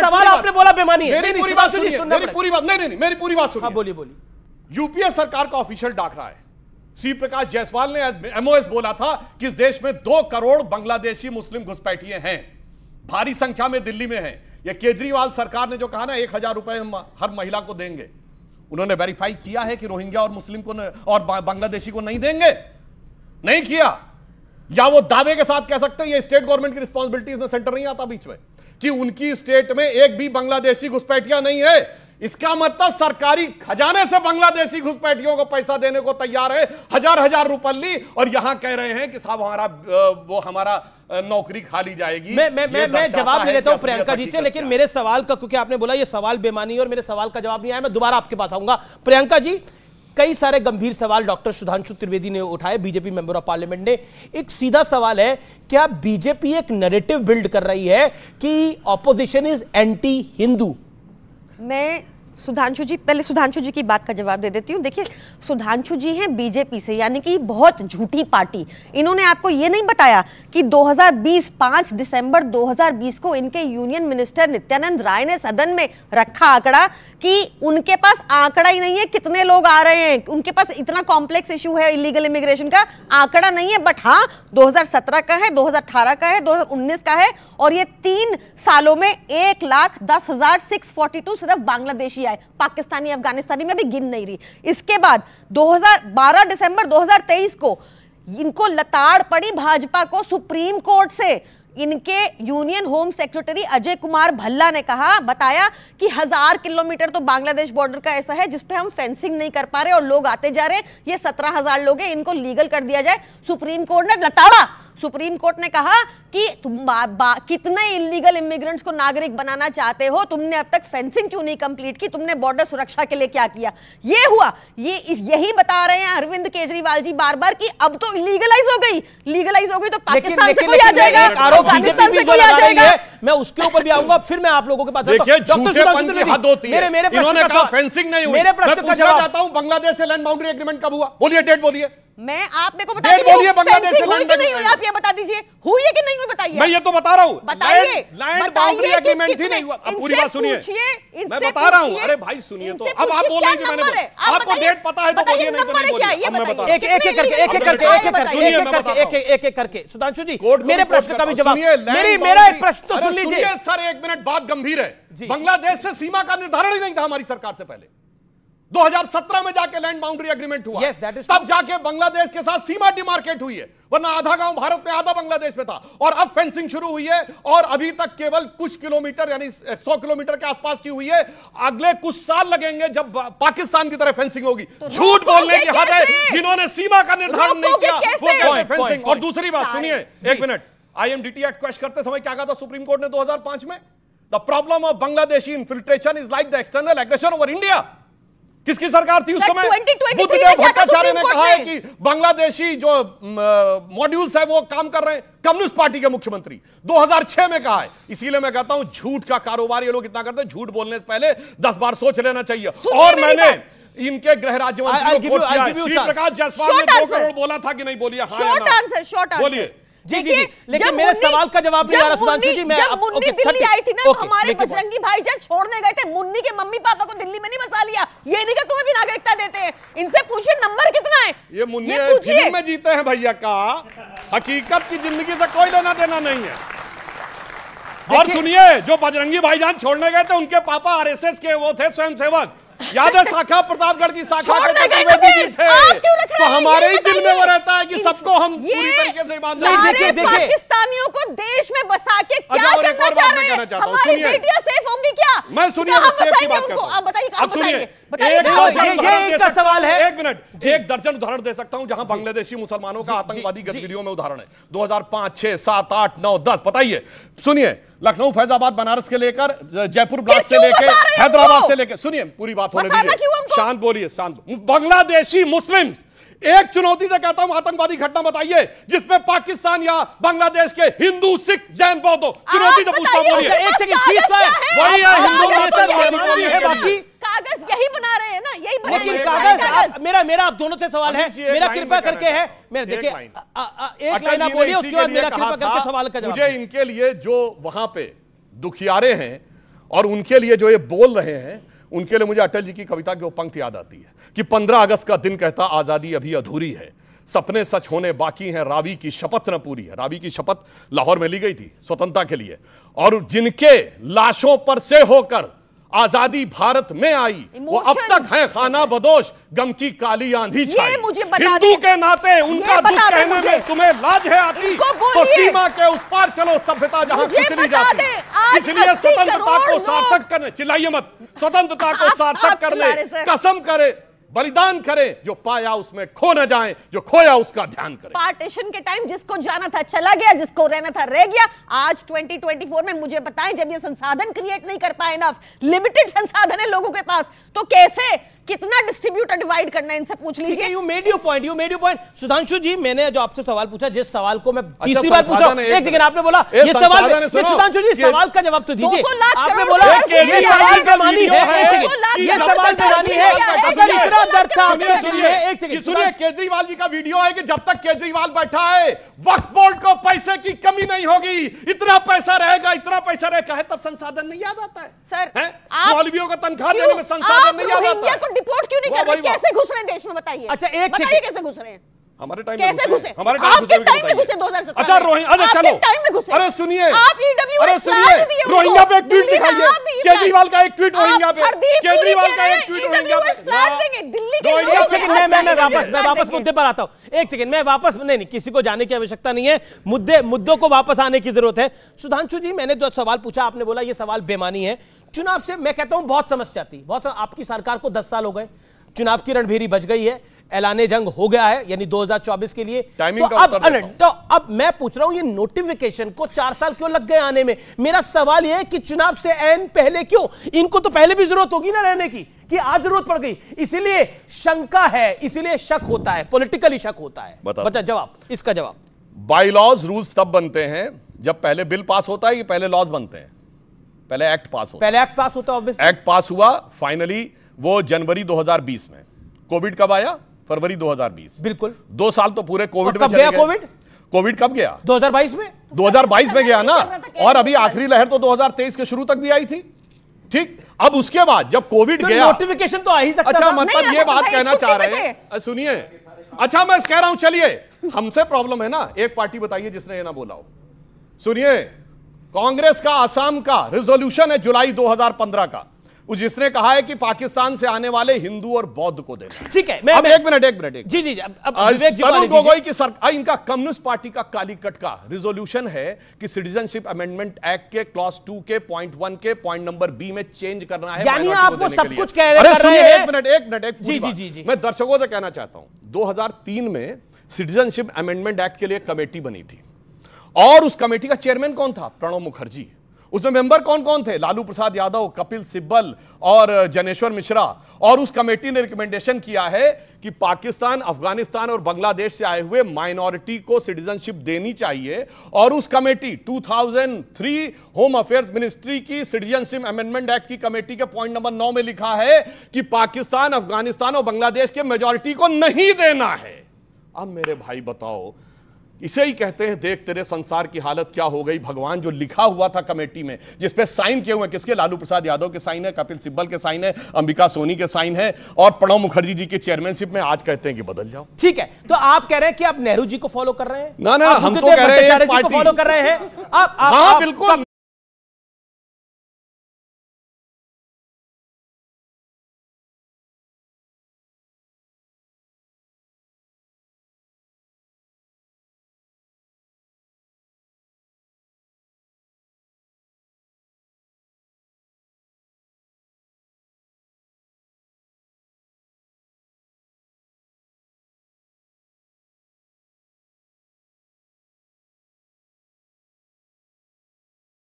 सवाल आपने बोला बेमानी है मेरी पूरी बात सुनिए मेरी पूरी बात नहीं नहीं मेरी पूरी बात सुनिए हाँ, बोलिए बोलिए यूपीए सरकार का ऑफिशियल डाक रहा है श्री प्रकाश जायसवाल ने एमओएस बोला था कि इस देश में दो करोड़ बांग्लादेशी मुस्लिम घुसपैठिए हैं भारी संख्या में दिल्ली में हैं यह केजरीवाल सरकार ने जो कहा ना एक हजार रुपए हर महिला को देंगे उन्होंने वेरीफाई किया है कि रोहिंग्या और मुस्लिम को न, और बांग्लादेशी को नहीं देंगे नहीं किया या वो दावे के साथ कह सकते हैं ये स्टेट गवर्नमेंट की रिस्पॉन्सिबिलिटी में सेंटर नहीं आता बीच में कि उनकी स्टेट में एक भी बांग्लादेशी घुसपैठिया नहीं है इसका मतलब सरकारी खजाने से बांग्लादेशी घुसपैठियों को पैसा देने को तैयार है हजार हजार ली और यहां कह रहे हैं कि साहब हमारा वो हमारा नौकरी खाली जाएगी मैं मैं मैं, मैं जवाब नहीं लेता हूं प्रियंका जी से लेकिन मेरे सवाल का क्योंकि आपने बोला ये सवाल बेमानी और मेरे सवाल का जवाब नहीं आया मैं दोबारा आपके पास आऊंगा प्रियंका जी कई सारे गंभीर सवाल डॉक्टर सुधांशु त्रिवेदी ने उठाए बीजेपी मेंबर ऑफ पार्लियामेंट ने एक सीधा सवाल है क्या बीजेपी एक नरेटिव बिल्ड कर रही है कि ऑपोजिशन इज एंटी हिंदू मैं सुधांशु जी पहले सुधांशु जी की बात का जवाब दे देती हूँ देखिए सुधांशु जी हैं बीजेपी से यानी कि बहुत झूठी पार्टी इन्होंने आपको ये नहीं बताया कि 2020 5 दिसंबर 2020 को इनके यूनियन मिनिस्टर नित्यानंद राय ने सदन में रखा आंकड़ा कि उनके पास आंकड़ा ही नहीं है कितने लोग आ रहे हैं उनके पास इतना कॉम्प्लेक्स इश्यू है इलीगल इमिग्रेशन का आंकड़ा नहीं है बट हाँ दो का है दो का है दो का है और ये तीन सालों में एक लाख दस हजार सिक्स फोर्टी टू सिर्फ बांग्लादेशी दिया है पाकिस्तानी अफगानिस्तानी में भी गिन नहीं रही इसके बाद 2012 दिसंबर 2023 को इनको लताड़ पड़ी भाजपा को सुप्रीम कोर्ट से इनके union home secretary Ajay Kumar Bhalla ने कहा बताया कि हजार किलोमीटर तो बांग्लादेश बॉर्डर का ऐसा है जिसपे हम फेंसिंग नहीं कर पा रहे और लोग आते जा रहे ये सत्रह हजार लोग हैं इनको लीगल कर दिया जाए सुप्रीम कोर्ट ने लताड़ा सुप्रीम कोर्ट ने कहा कि तुम बा, बा, कितने इलीगल इमिग्रेंट्स को नागरिक बनाना चाहते हो तुमने अब तक फेंसिंग क्यों नहीं कंप्लीट की तुमने बॉर्डर सुरक्षा के लिए क्या किया ये हुआ ये इस यही बता रहे हैं अरविंद केजरीवाल जी बार बार की अब तो लीगलाइज हो गई लीगलाइज हो गई तो पाकिस्तान से कोई आ जाएगा पाकिस्तान से कोई आ जाएगा मैं उसके ऊपर भी आऊंगा फिर मैं आप लोगों के पास देखिए झूठे हद होती है मेरे मेरे प्रश्न का जवाब हूं बांग्लादेश से लैंड बाउंड्री एग्रीमेंट कब हुआ बोलिए डेट बोलिए मैं आप मेरे को बता दीजिए बांग्लादेश से लंदन नहीं हुई आप ये बता दीजिए हुई है कि नहीं हुई बताइए मैं ये तो बता रहा हूँ बताइए लैंड बाउंड्री एग्रीमेंट ही नहीं हुआ अब पूरी बात सुनिए मैं बता रहा हूँ अरे भाई सुनिए तो अब आप बोल रहे हैं कि मैंने आपको डेट पता है तो बोलिए नहीं तो नहीं बोलिए मैं बता एक एक करके एक एक करके एक एक करके एक एक करके एक एक एक एक करके सुधांशु जी मेरे प्रश्न का भी जवाब मेरी मेरा एक प्रश्न तो सुन लीजिए सर एक मिनट बात गंभीर है बांग्लादेश से सीमा का निर्धारण ही नहीं था हमारी सरकार से पहले 2017 में जाके लैंड बाउंड्री एग्रीमेंट हुआ yes, that is तब जाके बांग्लादेश के साथ सीमा डिमार्केट हुई है वरना आधा गांव भारत में आधा बांग्लादेश में था और अब फेंसिंग शुरू हुई है और अभी तक केवल कुछ किलोमीटर यानी 100 किलोमीटर के आसपास की हुई है अगले कुछ साल लगेंगे जब पाकिस्तान की तरह फेंसिंग होगी तो झूठ तो बोलने की हद है जिन्होंने सीमा का निर्धारण नहीं किया वो फेंसिंग और दूसरी बात सुनिए एक मिनट आई एक्ट क्वेश्चन करते समय क्या कहा था सुप्रीम कोर्ट ने दो में the problem of Bangladeshi infiltration is like the external aggression over India किसकी सरकार थी उस समय बुद्धदेव भट्टाचार्य ने कहा है कि बांग्लादेशी जो मॉड्यूल्स है वो काम कर रहे हैं कम्युनिस्ट पार्टी के मुख्यमंत्री 2006 में कहा है इसीलिए मैं कहता हूं झूठ का कारोबार ये लोग इतना करते हैं झूठ बोलने से पहले दस बार सोच लेना चाहिए और मैंने इनके गृह राज्य मंत्री प्रकाश जायसवाल ने दो करोड़ बोला था कि नहीं बोलिए हाँ बोलिए जी जी लेकिन मेरे सवाल का जवाब नहीं आ रहा सुधांशु जी मैं जब मुन्नी दिल्ली आई थी ना तो हमारे बजरंगी भाई जान छोड़ने गए थे मुन्नी के मम्मी पापा को दिल्ली में नहीं बसा लिया ये नहीं कि तुम्हें भी नागरिकता देते हैं इनसे पूछिए नंबर कितना है ये मुन्नी फिल्म में जीते हैं भैया का हकीकत की जिंदगी से कोई लेना देना नहीं है और सुनिए जो बजरंगी भाईजान छोड़ने गए थे उनके पापा आरएसएस के वो थे स्वयंसेवक याद है शाखा प्रतापगढ़ की शाखा के प्रतिवेदी जी थे तो हमारे ही दिल में वो रहता है कि सबको हम पूरी तरीके से ईमानदारी देखिए देखिए पाकिस्तानियों को देश में बसा के अच्छा, क्या करना चाह रहे हैं हमारी बेटियां सेफ होंगी क्या मैं सुनिए आप बताइए आप सुनिए एक ये, ये एक का सवाल है एक मिनट एक दर्जन उदाहरण दे सकता हूं जहां बांग्लादेशी मुसलमानों का आतंकवादी गतिविधियों में उदाहरण है 2005 छह सात आठ नौ दस बताइए सुनिए लखनऊ फैजाबाद बनारस के लेकर जयपुर ब्लास्ट से लेकर हैदराबाद से लेकर सुनिए पूरी बात होने दीजिए शांत बोलिए शांत बांग्लादेशी मुस्लिम एक चुनौती से कहता हूं आतंकवादी घटना बताइए जिसमें पाकिस्तान या बांग्लादेश के हिंदू सिख जैन बौद्ध चुनौती से पूछता हूं वही है हिंदू बाकी लेकिन कागज मेरा मेरा आप दोनों से सवाल है मेरा कृपा करके है मेरा देखिए एक लाइन आप बोलिए उसके बाद मेरा कृपा करके सवाल का मुझे इनके लिए जो वहां पे दुखियारे हैं और उनके लिए जो ये बोल रहे हैं उनके लिए मुझे अटल जी की कविता की वो पंक्ति याद आती है कि 15 अगस्त का दिन कहता आजादी अभी अधूरी है सपने सच होने बाकी हैं रावी की शपथ न पूरी है रावी की शपथ लाहौर में ली गई थी स्वतंत्रता के लिए और जिनके लाशों पर से होकर आजादी भारत में आई वो अब तक है खाना बदोश गम की काली आंधी छाई मुझे हिंदू के नाते उनका दुख कहने में तुम्हें लाज है आती तो सीमा के उस पार चलो सभ्यता जहां कितनी जाती इसलिए स्वतंत्रता को सार्थक करने चिल्लाइए मत स्वतंत्रता को सार्थक करने कसम करे बलिदान करें जो पाया उसमें खो न जाए जो खोया उसका ध्यान करें पार्टीशन के टाइम जिसको जाना था चला गया जिसको रहना था रह गया आज 2024 में मुझे बताएं जब ये संसाधन क्रिएट नहीं कर पाए इनफ लिमिटेड संसाधन है लोगों के पास तो कैसे कितना डिस्ट्रीब्यूटर डिवाइड करना है इनसे पूछ लीजिए you made your point you made your point Sudhanshu ji मैंने जो आपसे सवाल पूछा जिस सवाल को मैं अच्छा, तीसरी बार पूछा एक सेकंड आपने बोला ये सवाल सुधांशु जी सवाल का जवाब तो दीजिए आपने बोला ये सवाल का मानी है ये सवाल का मानी है अगर इतना दर्द था आपके सुन में एक सेकंड सुनिए केजरीवाल जी का वीडियो है कि जब तक केजरीवाल बैठा है वक्त बोर्ड को पैसे की कमी नहीं होगी इतना पैसा रहेगा बड़ा पैसा रहे कहे तब संसाधन नहीं याद आता है सर मौलवियों को तनखा देने में संसाधन नहीं याद आता को डिपोर्ट क्यों नहीं कर रहे कैसे घुस रहे हैं देश में बताइए अच्छा एक कैसे घुस रहे हैं हमारे टाइम कैसे घुसे हमारे टाइम में घुसे अच्छा रोहिंग अच्छा चलो टाइम में घुसे अरे सुनिए आप ईडब्ल्यू e अरे सुनिए रोहिंग्या पे एक ट्वीट दिखाइए केजरीवाल का एक ट्वीट रोहिंग्या पे केजरीवाल का एक ट्वीट रोहिंग्या e पे दिल्ली के मैं मैं मैं वापस मैं वापस मुद्दे पर आता हूं एक सेकंड मैं वापस नहीं नहीं किसी को जाने की आवश्यकता नहीं है मुद्दे मुद्दों को वापस आने की जरूरत है सुधांशु जी मैंने जो सवाल पूछा आपने बोला ये सवाल बेमानी है चुनाव से मैं कहता बहुत समस्या थी बहुत आपकी सरकार को साल हो गए चुनाव की रणभेरी बच गई है ऐलान जंग हो गया है यानी 2024 के लिए तो अब तो अब मैं पूछ रहा हूं ये नोटिफिकेशन को चार साल क्यों लग गए आने में मेरा सवाल ये है कि चुनाव से एन पहले क्यों इनको तो पहले भी जरूरत होगी ना रहने की कि आज जरूरत पड़ गई इसीलिए शंका है इसीलिए शक होता है पोलिटिकली शक होता है बता जवाब इसका जवाब बाईलॉज रूल्स तब बनते हैं जब पहले बिल पास होता है कि पहले लॉज बनते हैं पहले एक्ट पास होता पहले एक्ट पास होता है एक्ट पास हुआ फाइनली वो जनवरी 2020 में कोविड कब आया फरवरी 2020 बिल्कुल दो साल तो पूरे कोविड में गया कोविड कोविड कब गया 2022 में 2022 में गया ना तो और अभी आखिरी लहर तो 2023 के शुरू तक भी आई थी ठीक अब उसके बाद जब कोविड तो गया नोटिफिकेशन तो आ ही सकता अच्छा मतलब ये बात कहना चाह रहे हैं सुनिए अच्छा मैं कह रहा हूं चलिए हमसे प्रॉब्लम है ना एक पार्टी बताइए जिसने ये ना बोला हो सुनिए कांग्रेस का आसाम का रिजोल्यूशन है जुलाई 2015 का जिसने कहा है कि पाकिस्तान से आने वाले हिंदू और बौद्ध को देना ठीक है मैं, अब मैं, एक मिनट एक मिनट जी जी अब, तरुण गोगोई की सरकार इनका कम्युनिस्ट पार्टी का काली कट का रिजोल्यूशन है कि सिटीजनशिप अमेंडमेंट एक्ट के क्लॉस टू के पॉइंट वन के पॉइंट नंबर बी में चेंज करना है यानी आप सब कुछ कह रहे हैं एक मिनट एक मिनट एक जी जी जी जी मैं दर्शकों से कहना चाहता हूं दो में सिटीजनशिप अमेंडमेंट एक्ट के लिए कमेटी बनी थी और उस कमेटी का चेयरमैन कौन था प्रणब मुखर्जी उसमें मेंबर कौन कौन थे लालू प्रसाद यादव कपिल सिब्बल और जनेश्वर मिश्रा और उस कमेटी ने रिकमेंडेशन किया है कि पाकिस्तान अफगानिस्तान और बांग्लादेश से आए हुए माइनॉरिटी को सिटीजनशिप देनी चाहिए और उस कमेटी 2003 होम अफेयर्स मिनिस्ट्री की सिटीजनशिप अमेंडमेंट एक्ट की कमेटी के पॉइंट नंबर नौ में लिखा है कि पाकिस्तान अफगानिस्तान और बांग्लादेश के मेजोरिटी को नहीं देना है अब मेरे भाई बताओ इसे ही कहते हैं देख तेरे संसार की हालत क्या हो गई भगवान जो लिखा हुआ था कमेटी में जिस पे साइन किए हुए किसके लालू प्रसाद यादव के साइन है कपिल सिब्बल के साइन है अंबिका सोनी के साइन है और प्रणब मुखर्जी जी के चेयरमैनशिप में आज कहते हैं कि बदल जाओ ठीक है तो आप कह रहे हैं कि आप नेहरू जी को फॉलो कर रहे हैं ना ना हम तो कह रहे हैं फॉलो कर रहे हैं आप हाँ, बिल्कुल